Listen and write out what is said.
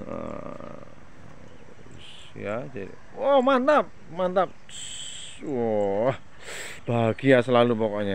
Eh, ya jadi oh mantap mantap wah wow, bahagia selalu pokoknya